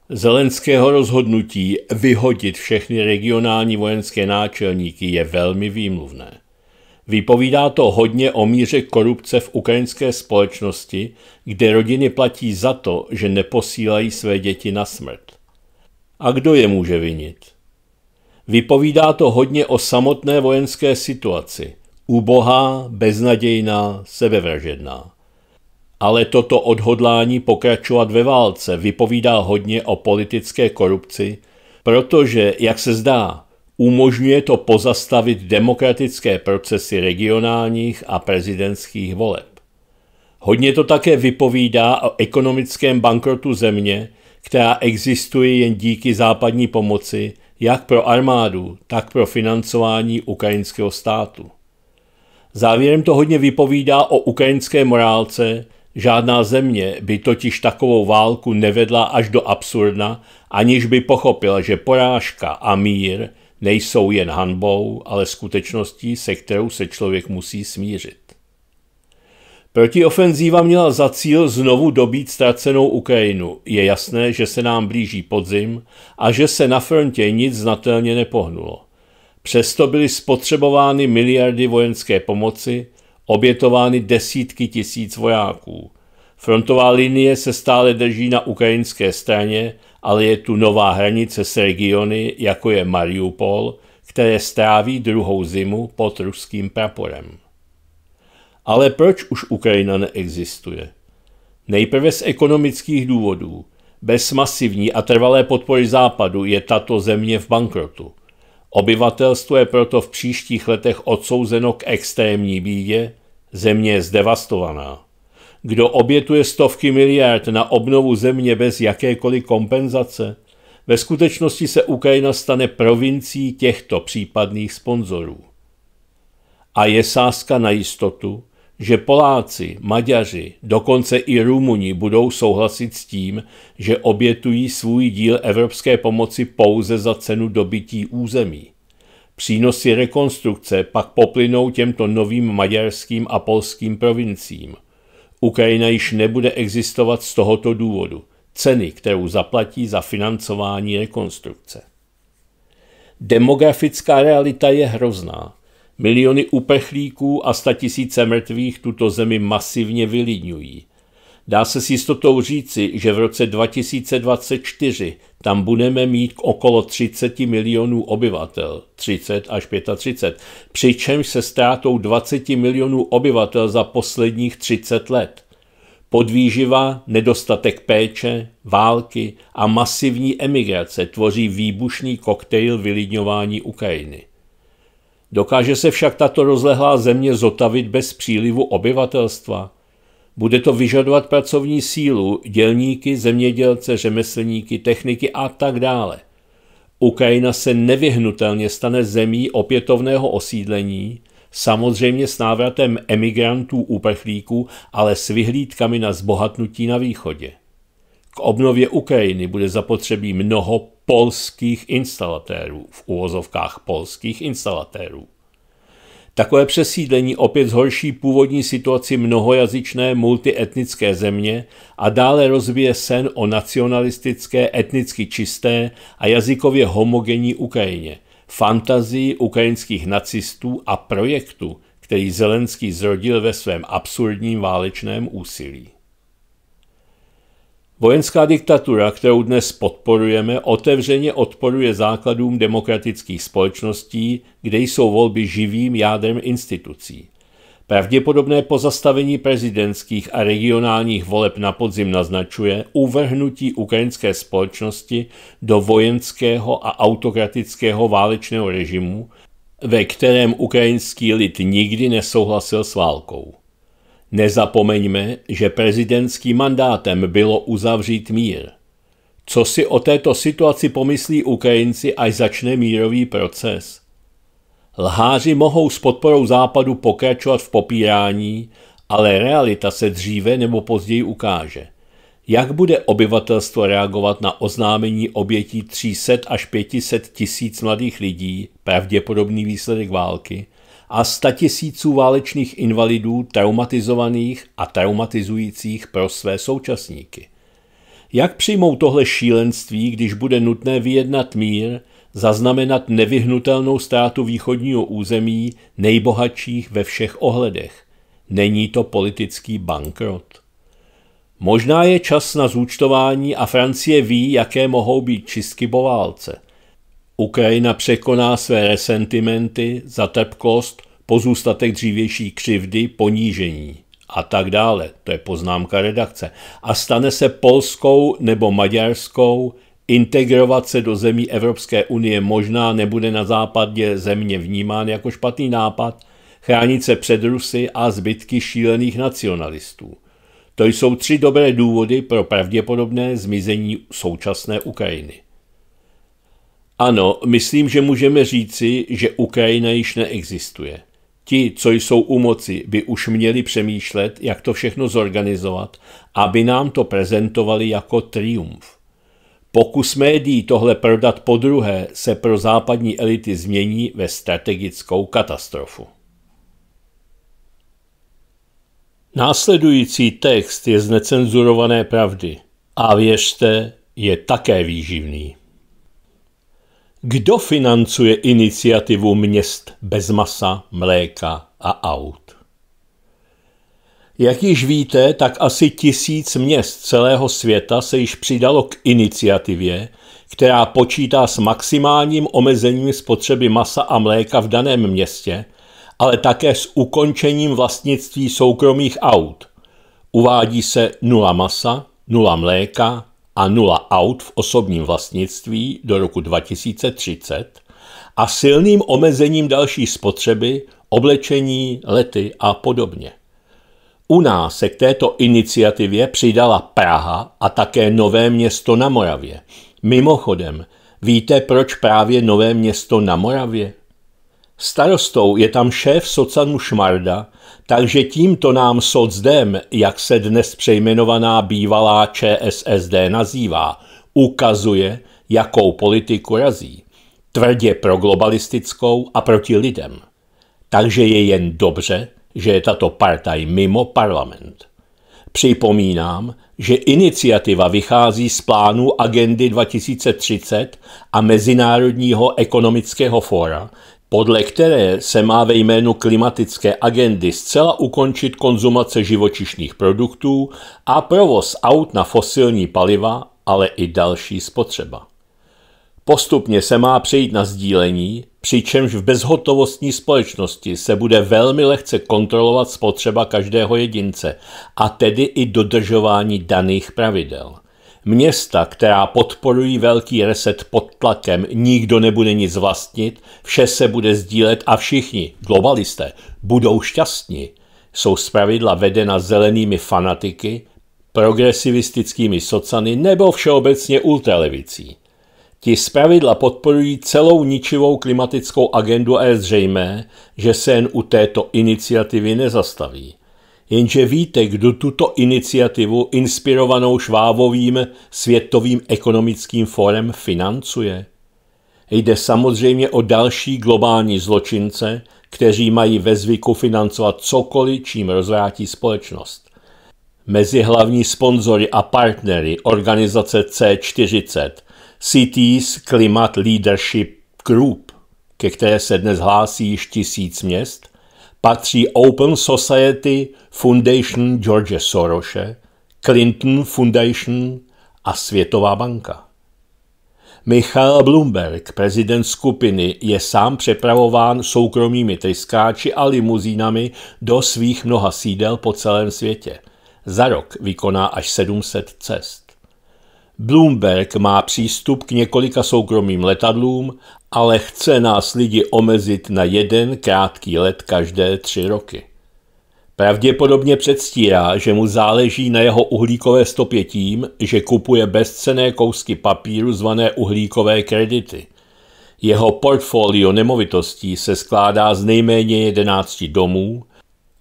Zelenského rozhodnutí vyhodit všechny regionální vojenské náčelníky je velmi výmluvné. Vypovídá to hodně o míře korupce v ukrajinské společnosti, kde rodiny platí za to, že neposílají své děti na smrt. A kdo je může vinit? Vypovídá to hodně o samotné vojenské situaci – ubohá, beznadějná, sebevražedná. Ale toto odhodlání pokračovat ve válce vypovídá hodně o politické korupci, protože, jak se zdá, umožňuje to pozastavit demokratické procesy regionálních a prezidentských voleb. Hodně to také vypovídá o ekonomickém bankrotu země, která existuje jen díky západní pomoci, jak pro armádu, tak pro financování ukrajinského státu. Závěrem to hodně vypovídá o ukrajinské morálce, žádná země by totiž takovou válku nevedla až do absurdna, aniž by pochopila, že porážka a mír nejsou jen hanbou, ale skutečností, se kterou se člověk musí smířit. Protiofenzíva měla za cíl znovu dobít ztracenou Ukrajinu. Je jasné, že se nám blíží podzim a že se na frontě nic znatelně nepohnulo. Přesto byly spotřebovány miliardy vojenské pomoci, obětovány desítky tisíc vojáků. Frontová linie se stále drží na ukrajinské straně, ale je tu nová hranice s regiony, jako je Mariupol, které stráví druhou zimu pod ruským praporem. Ale proč už Ukrajina neexistuje? Nejprve z ekonomických důvodů. Bez masivní a trvalé podpory Západu je tato země v bankrotu. Obyvatelstvo je proto v příštích letech odsouzeno k extrémní bídě, země je zdevastovaná. Kdo obětuje stovky miliard na obnovu země bez jakékoliv kompenzace, ve skutečnosti se Ukrajina stane provincií těchto případných sponzorů. A je sázka na jistotu, že Poláci, Maďaři, dokonce i Rumuni budou souhlasit s tím, že obětují svůj díl evropské pomoci pouze za cenu dobytí území. Přínosy rekonstrukce pak poplynou těmto novým maďarským a polským provinciím. Ukrajina již nebude existovat z tohoto důvodu ceny, kterou zaplatí za financování rekonstrukce. Demografická realita je hrozná. Miliony upechlíků a statisíce mrtvých tuto zemi masivně vylidňují. Dá se s jistotou říci, že v roce 2024 tam budeme mít okolo 30 milionů obyvatel, 30 až 35, přičemž se ztrátou 20 milionů obyvatel za posledních 30 let. Podvýživa, nedostatek péče, války a masivní emigrace tvoří výbušný koktejl vylidňování Ukrajiny. Dokáže se však tato rozlehlá země zotavit bez přílivu obyvatelstva? Bude to vyžadovat pracovní sílu, dělníky, zemědělce, řemeslníky, techniky a tak dále. Ukrajina se nevyhnutelně stane zemí opětovného osídlení, samozřejmě s návratem emigrantů úprchlíků, ale s vyhlídkami na zbohatnutí na východě. K obnově Ukrajiny bude zapotřebí mnoho polských instalatérů, v úvozovkách polských instalatérů. Takové přesídlení opět zhorší původní situaci mnohojazyčné multietnické země a dále rozvíje sen o nacionalistické, etnicky čisté a jazykově homogenní Ukrajině, fantazii ukrajinských nacistů a projektu, který Zelenský zrodil ve svém absurdním válečném úsilí. Vojenská diktatura, kterou dnes podporujeme, otevřeně odporuje základům demokratických společností, kde jsou volby živým jádrem institucí. Pravděpodobné pozastavení prezidentských a regionálních voleb na podzim naznačuje uvrhnutí ukrajinské společnosti do vojenského a autokratického válečného režimu, ve kterém ukrajinský lid nikdy nesouhlasil s válkou. Nezapomeňme, že prezidentským mandátem bylo uzavřít mír. Co si o této situaci pomyslí Ukrajinci, až začne mírový proces? Lháři mohou s podporou Západu pokračovat v popírání, ale realita se dříve nebo později ukáže. Jak bude obyvatelstvo reagovat na oznámení obětí 300 až 500 tisíc mladých lidí, pravděpodobný výsledek války, a statisíců válečných invalidů traumatizovaných a traumatizujících pro své současníky. Jak přijmou tohle šílenství, když bude nutné vyjednat mír, zaznamenat nevyhnutelnou ztrátu východního území nejbohatších ve všech ohledech? Není to politický bankrot. Možná je čas na zúčtování a Francie ví, jaké mohou být čistky po válce. Ukrajina překoná své resentimenty, zatrpkost, pozůstatek dřívější křivdy, ponížení a tak dále. To je poznámka redakce. A stane se polskou nebo maďarskou, integrovat se do zemí Evropské unie možná nebude na západě země vnímán jako špatný nápad, chránit se před Rusy a zbytky šílených nacionalistů. To jsou tři dobré důvody pro pravděpodobné zmizení současné Ukrajiny. Ano, myslím, že můžeme říci, že Ukrajina již neexistuje. Ti, co jsou u moci, by už měli přemýšlet, jak to všechno zorganizovat, aby nám to prezentovali jako triumf. Pokus médií tohle prodat po druhé se pro západní elity změní ve strategickou katastrofu. Následující text je z necenzurované pravdy a věřte, je také výživný. Kdo financuje iniciativu měst bez masa, mléka a aut? Jak již víte, tak asi tisíc měst celého světa se již přidalo k iniciativě, která počítá s maximálním omezením spotřeby masa a mléka v daném městě, ale také s ukončením vlastnictví soukromých aut. Uvádí se nula masa, nula mléka, a nula aut v osobním vlastnictví do roku 2030 a silným omezením další spotřeby, oblečení, lety a podobně. U nás se k této iniciativě přidala Praha a také Nové město na Moravě. Mimochodem, víte, proč právě Nové město na Moravě? Starostou je tam šéf socanu Šmarda, takže tímto nám socdem, jak se dnes přejmenovaná bývalá ČSSD nazývá, ukazuje, jakou politiku razí. Tvrdě proglobalistickou a proti lidem. Takže je jen dobře, že je tato partaj mimo parlament. Připomínám, že iniciativa vychází z plánu Agendy 2030 a Mezinárodního ekonomického fóra, podle které se má ve jménu klimatické agendy zcela ukončit konzumace živočišných produktů a provoz aut na fosilní paliva, ale i další spotřeba. Postupně se má přejít na sdílení, přičemž v bezhotovostní společnosti se bude velmi lehce kontrolovat spotřeba každého jedince, a tedy i dodržování daných pravidel – Města, která podporují velký reset pod tlakem, nikdo nebude nic vlastnit, vše se bude sdílet a všichni, globalisté, budou šťastní. Jsou zpravidla vedena zelenými fanatiky, progresivistickými socany nebo všeobecně ultralevicí. Ti zpravidla podporují celou ničivou klimatickou agendu a je zřejmé, že se jen u této iniciativy nezastaví. Jenže víte, kdo tuto iniciativu inspirovanou švávovým světovým ekonomickým fórem financuje? Jde samozřejmě o další globální zločince, kteří mají ve zvyku financovat cokoliv, čím rozvrátí společnost. Mezi hlavní sponzory a partnery organizace C40 Cities Climate Leadership Group, ke které se dnes hlásí již tisíc měst, patří Open Society Foundation George Soros, Clinton Foundation a Světová banka. Michal Bloomberg, prezident skupiny, je sám přepravován soukromými tryskáči a limuzínami do svých mnoha sídel po celém světě. Za rok vykoná až 700 cest. Bloomberg má přístup k několika soukromým letadlům, ale chce nás lidi omezit na jeden krátký let každé tři roky. Pravděpodobně předstírá, že mu záleží na jeho uhlíkové stopě tím, že kupuje bezcené kousky papíru zvané uhlíkové kredity. Jeho portfolio nemovitostí se skládá z nejméně 11 domů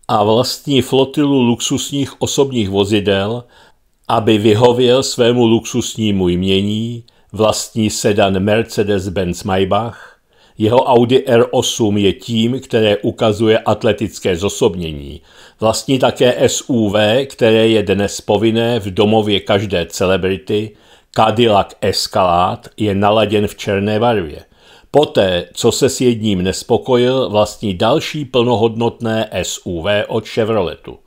a vlastní flotilu luxusních osobních vozidel – aby vyhověl svému luxusnímu jmění, vlastní sedan Mercedes-Benz Maybach, jeho Audi R8 je tím, které ukazuje atletické zosobnění. Vlastní také SUV, které je dnes povinné v domově každé celebrity, Cadillac Escalade je naladěn v černé barvě. Poté, co se s jedním nespokojil, vlastní další plnohodnotné SUV od Chevroletu.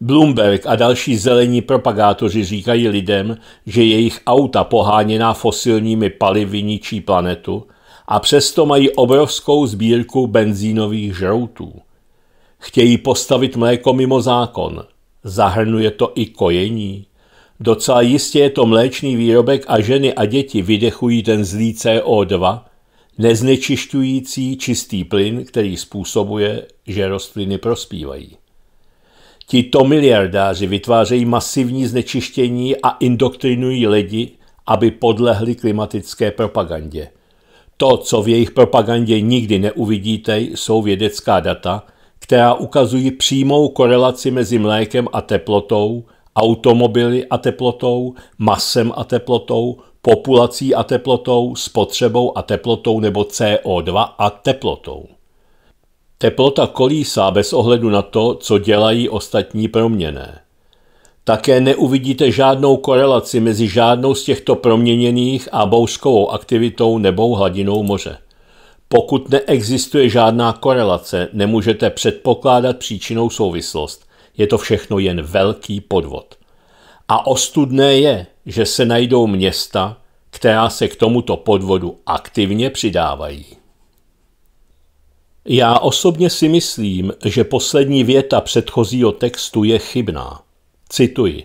Bloomberg a další zelení propagátoři říkají lidem, že jejich auta poháněná fosilními palivy ničí planetu a přesto mají obrovskou sbírku benzínových žroutů. Chtějí postavit mléko mimo zákon. Zahrnuje to i kojení. Docela jistě je to mléčný výrobek a ženy a děti vydechují ten zlý CO2, neznečišťující čistý plyn, který způsobuje, že rostliny prospívají. Tito miliardáři vytvářejí masivní znečištění a indoktrinují lidi, aby podlehli klimatické propagandě. To, co v jejich propagandě nikdy neuvidíte, jsou vědecká data, která ukazují přímou korelaci mezi mlékem a teplotou, automobily a teplotou, masem a teplotou, populací a teplotou, spotřebou a teplotou nebo CO2 a teplotou. Teplota kolísá bez ohledu na to, co dělají ostatní proměné. Také neuvidíte žádnou korelaci mezi žádnou z těchto proměněných a bouskovou aktivitou nebo hladinou moře. Pokud neexistuje žádná korelace, nemůžete předpokládat příčinou souvislost. Je to všechno jen velký podvod. A ostudné je, že se najdou města, která se k tomuto podvodu aktivně přidávají. Já osobně si myslím, že poslední věta předchozího textu je chybná. Cituji.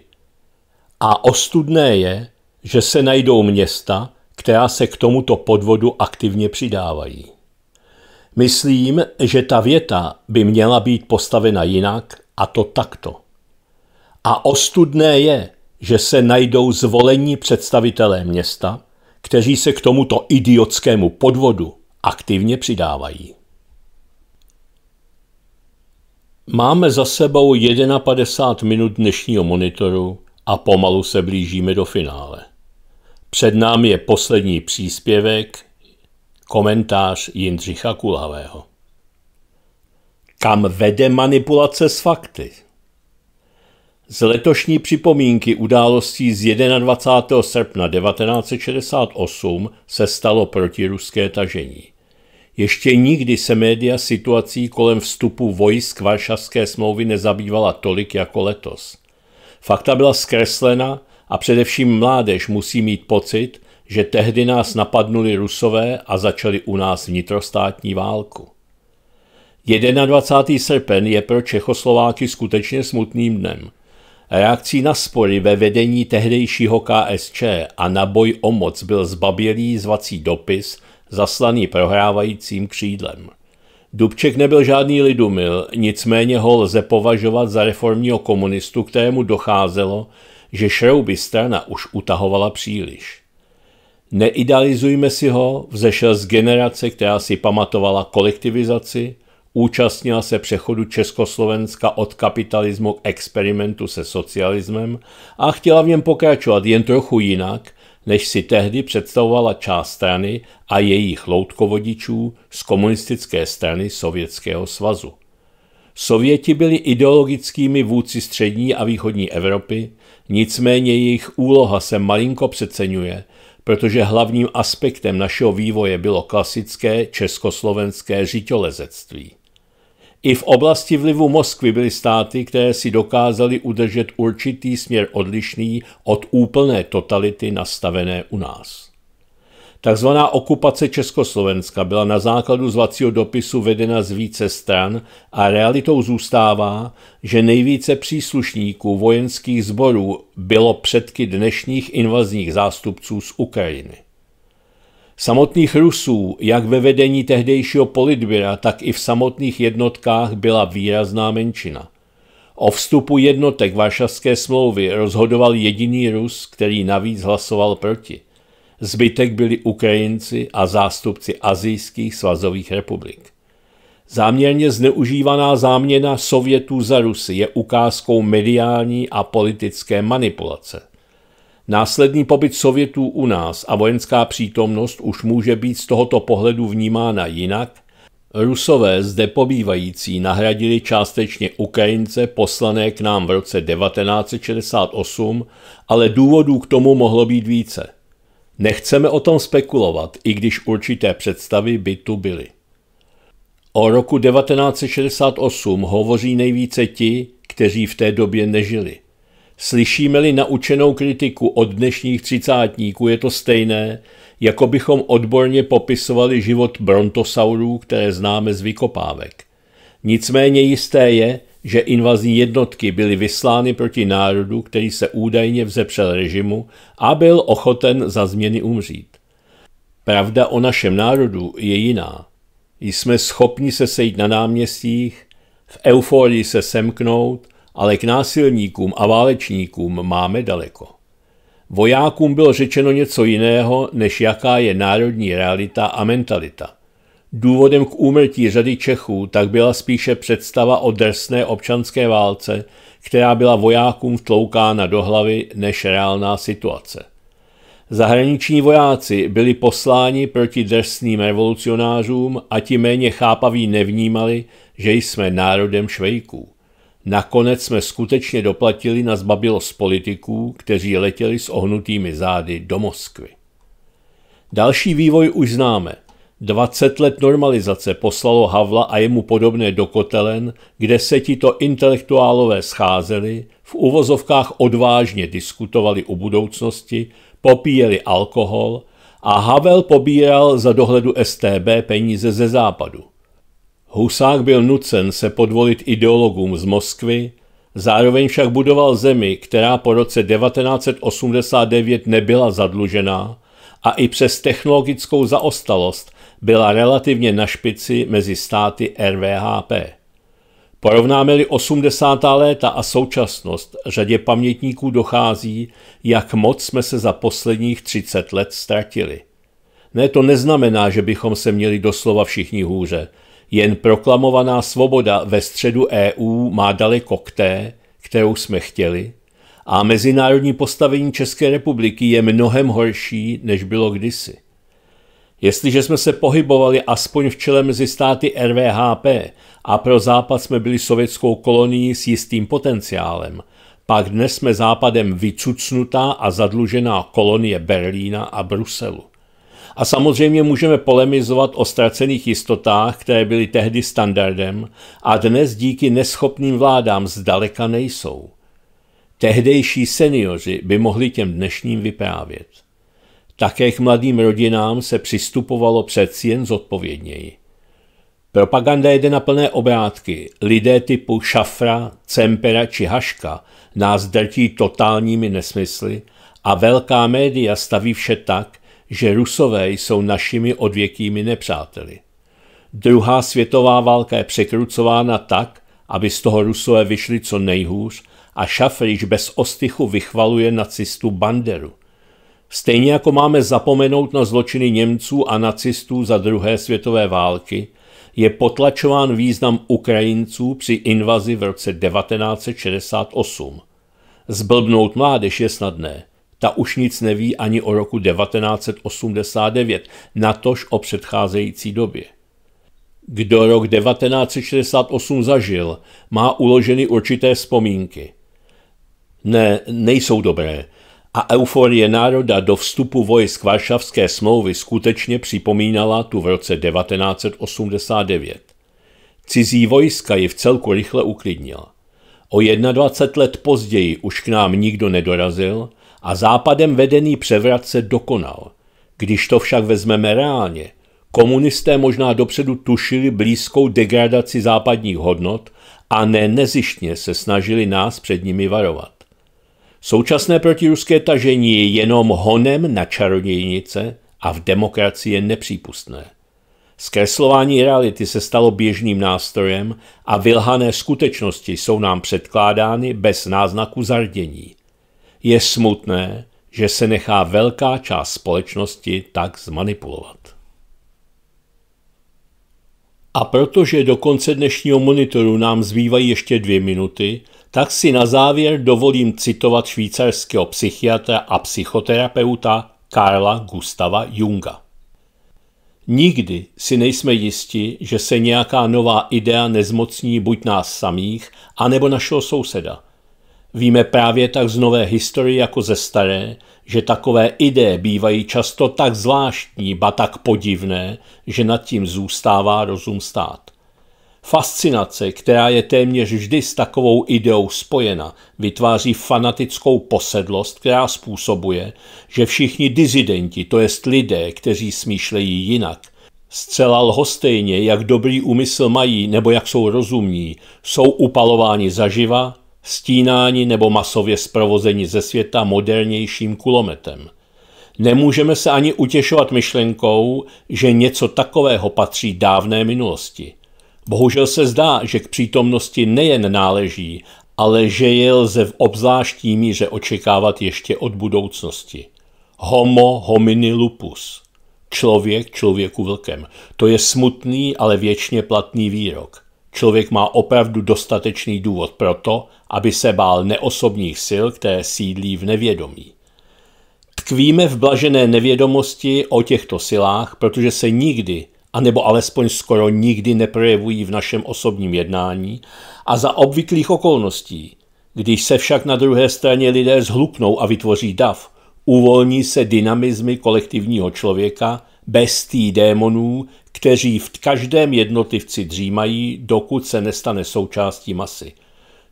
A ostudné je, že se najdou města, která se k tomuto podvodu aktivně přidávají. Myslím, že ta věta by měla být postavena jinak a to takto. A ostudné je, že se najdou zvolení představitelé města, kteří se k tomuto idiotskému podvodu aktivně přidávají. Máme za sebou 51 minut dnešního monitoru a pomalu se blížíme do finále. Před námi je poslední příspěvek, komentář Jindřicha Kulavého. Kam vede manipulace s fakty? Z letošní připomínky událostí z 21. srpna 1968 se stalo protiruské tažení. Ještě nikdy se média situací kolem vstupu vojsk Varšavské smlouvy nezabývala tolik jako letos. Fakta byla zkreslena a především mládež musí mít pocit, že tehdy nás napadnuli rusové a začali u nás vnitrostátní válku. 21. srpen je pro Čechoslováky skutečně smutným dnem. Reakcí na spory ve vedení tehdejšího KSČ a na boj o moc byl zbabělý zvací dopis – zaslaný prohrávajícím křídlem. Dubček nebyl žádný lidumil, nicméně ho lze považovat za reformního komunistu, kterému docházelo, že šrouby strana už utahovala příliš. Neidealizujme si ho, vzešel z generace, která si pamatovala kolektivizaci, účastnila se přechodu Československa od kapitalismu k experimentu se socialismem a chtěla v něm pokračovat jen trochu jinak, než si tehdy představovala část strany a jejich loutkovodičů z komunistické strany Sovětského svazu. Sověti byli ideologickými vůdci střední a východní Evropy, nicméně jejich úloha se malinko přeceňuje, protože hlavním aspektem našeho vývoje bylo klasické československé žitolezectví. I v oblasti vlivu Moskvy byly státy, které si dokázaly udržet určitý směr odlišný od úplné totality nastavené u nás. Takzvaná okupace Československa byla na základu zvacího dopisu vedena z více stran a realitou zůstává, že nejvíce příslušníků vojenských sborů bylo předky dnešních invazních zástupců z Ukrajiny. Samotných Rusů, jak ve vedení tehdejšího politběra, tak i v samotných jednotkách byla výrazná menšina. O vstupu jednotek Varšavské smlouvy rozhodoval jediný Rus, který navíc hlasoval proti. Zbytek byli Ukrajinci a zástupci azijských svazových republik. Záměrně zneužívaná záměna Sovětů za Rusy je ukázkou mediální a politické manipulace. Následný pobyt Sovětů u nás a vojenská přítomnost už může být z tohoto pohledu vnímána jinak. Rusové zde pobývající nahradili částečně Ukrajince poslané k nám v roce 1968, ale důvodů k tomu mohlo být více. Nechceme o tom spekulovat, i když určité představy by tu byly. O roku 1968 hovoří nejvíce ti, kteří v té době nežili. Slyšíme-li naučenou kritiku od dnešních třicátníků, je to stejné, jako bychom odborně popisovali život brontosaurů, které známe z vykopávek. Nicméně jisté je, že invazní jednotky byly vyslány proti národu, který se údajně vzepřel režimu a byl ochoten za změny umřít. Pravda o našem národu je jiná. Jsme schopni se sejít na náměstích, v euforii se semknout ale k násilníkům a válečníkům máme daleko. Vojákům bylo řečeno něco jiného, než jaká je národní realita a mentalita. Důvodem k úmrtí řady Čechů tak byla spíše představa o drsné občanské válce, která byla vojákům vtloukána do hlavy, než reálná situace. Zahraniční vojáci byli posláni proti drsným revolucionářům a ti méně chápaví nevnímali, že jsme národem švejků. Nakonec jsme skutečně doplatili na zbabilost politiků, kteří letěli s ohnutými zády do Moskvy. Další vývoj už známe. 20 let normalizace poslalo Havla a jemu podobné do kotelen, kde se tito intelektuálové scházeli, v uvozovkách odvážně diskutovali o budoucnosti, popíjeli alkohol a Havel pobíral za dohledu STB peníze ze západu. Husák byl nucen se podvolit ideologům z Moskvy, zároveň však budoval zemi, která po roce 1989 nebyla zadlužená a i přes technologickou zaostalost byla relativně na špici mezi státy RVHP. Porovnáme-li 80. léta a současnost, řadě pamětníků dochází, jak moc jsme se za posledních 30 let ztratili. Ne, to neznamená, že bychom se měli doslova všichni hůře – jen proklamovaná svoboda ve středu EU má daleko k té, kterou jsme chtěli, a mezinárodní postavení České republiky je mnohem horší, než bylo kdysi. Jestliže jsme se pohybovali aspoň v čele mezi státy RVHP a pro Západ jsme byli sovětskou kolonií s jistým potenciálem, pak dnes jsme Západem vycucnutá a zadlužená kolonie Berlína a Bruselu. A samozřejmě můžeme polemizovat o ztracených jistotách, které byly tehdy standardem a dnes díky neschopným vládám zdaleka nejsou. Tehdejší seniori by mohli těm dnešním vyprávět. Také k mladým rodinám se přistupovalo přeci jen zodpovědněji. Propaganda jede na plné obrátky. Lidé typu Šafra, Cempera či Haška nás drtí totálními nesmysly a velká média staví vše tak, že Rusové jsou našimi odvěkými nepřáteli. Druhá světová válka je překrucována tak, aby z toho Rusové vyšli co nejhůř a Šafriš bez ostychu vychvaluje nacistu Banderu. Stejně jako máme zapomenout na zločiny Němců a nacistů za druhé světové války, je potlačován význam Ukrajinců při invazi v roce 1968. Zblbnout mládež je snadné – ta už nic neví ani o roku 1989, natož o předcházející době. Kdo rok 1968 zažil, má uloženy určité vzpomínky. Ne, nejsou dobré. A euforie národa do vstupu vojsk Varšavské smlouvy skutečně připomínala tu v roce 1989. Cizí vojska ji v celku rychle uklidnila. O 21 let později už k nám nikdo nedorazil a západem vedený převrat se dokonal. Když to však vezmeme reálně, komunisté možná dopředu tušili blízkou degradaci západních hodnot a ne nezištně se snažili nás před nimi varovat. Současné protiruské tažení je jenom honem na čarodějnice a v demokracii je nepřípustné. Zkreslování reality se stalo běžným nástrojem a vylhané skutečnosti jsou nám předkládány bez náznaku zardění. Je smutné, že se nechá velká část společnosti tak zmanipulovat. A protože do konce dnešního monitoru nám zbývají ještě dvě minuty, tak si na závěr dovolím citovat švýcarského psychiatra a psychoterapeuta Karla Gustava Junga. Nikdy si nejsme jisti, že se nějaká nová idea nezmocní buď nás samých, anebo našeho souseda – Víme právě tak z nové historie jako ze staré, že takové ideje bývají často tak zvláštní, ba tak podivné, že nad tím zůstává rozum stát. Fascinace, která je téměř vždy s takovou ideou spojena, vytváří fanatickou posedlost, která způsobuje, že všichni dizidenti, to jest lidé, kteří smýšlejí jinak, zcela lhostejně, jak dobrý úmysl mají nebo jak jsou rozumní, jsou upalováni zaživa, stínáni nebo masově zprovozeni ze světa modernějším kulometem. Nemůžeme se ani utěšovat myšlenkou, že něco takového patří dávné minulosti. Bohužel se zdá, že k přítomnosti nejen náleží, ale že je lze v obzvláštní míře očekávat ještě od budoucnosti. Homo homini lupus. Člověk člověku vlkem. To je smutný, ale věčně platný výrok. Člověk má opravdu dostatečný důvod pro to, aby se bál neosobních sil, které sídlí v nevědomí. Tkvíme v blažené nevědomosti o těchto silách, protože se nikdy, anebo alespoň skoro nikdy neprojevují v našem osobním jednání a za obvyklých okolností. Když se však na druhé straně lidé zhluknou a vytvoří dav, uvolní se dynamizmy kolektivního člověka, bestí démonů, kteří v každém jednotlivci dřímají, dokud se nestane součástí masy.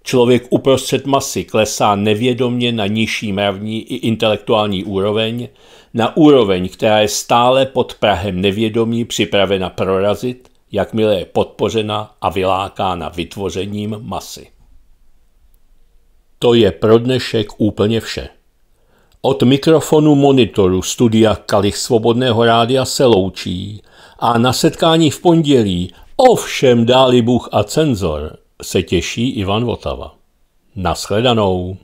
Člověk uprostřed masy klesá nevědomně na nižší mravní i intelektuální úroveň, na úroveň, která je stále pod Prahem nevědomí připravena prorazit, jakmile je podpořena a vylákána vytvořením masy. To je pro dnešek úplně vše. Od mikrofonu monitoru studia Kalich Svobodného rádia se loučí a na setkání v pondělí ovšem dáli Bůh a cenzor se těší Ivan Votava. Naschledanou.